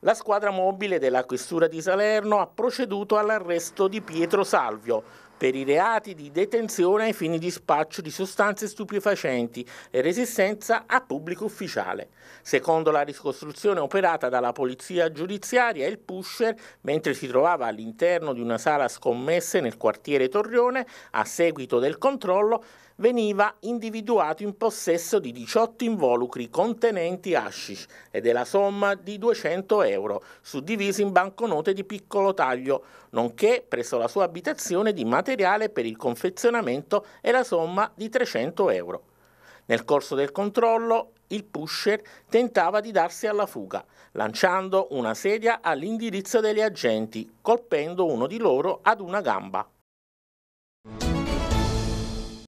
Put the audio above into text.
la squadra mobile della Questura di Salerno ha proceduto all'arresto di Pietro Salvio, per i reati di detenzione ai fini di spaccio di sostanze stupefacenti e resistenza a pubblico ufficiale. Secondo la ricostruzione operata dalla polizia giudiziaria, il pusher, mentre si trovava all'interno di una sala scommesse nel quartiere Torrione, a seguito del controllo, veniva individuato in possesso di 18 involucri contenenti hashish e della somma di 200 euro, suddivisi in banconote di piccolo taglio, nonché presso la sua abitazione di materiale materiale per il confezionamento e la somma di 300 euro. Nel corso del controllo il pusher tentava di darsi alla fuga, lanciando una sedia all'indirizzo degli agenti, colpendo uno di loro ad una gamba.